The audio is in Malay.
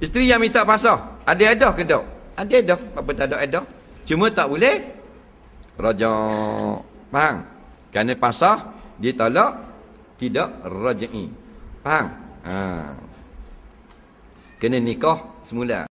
Isteri yang minta pasal. Ada edah ke tak? Ada edah. Apa tak ada edah? Cuma tak boleh. Rajak. Faham? Kerana pasal, dia talak. Tidak rajai. Faham? Ha. Kena nikah semula.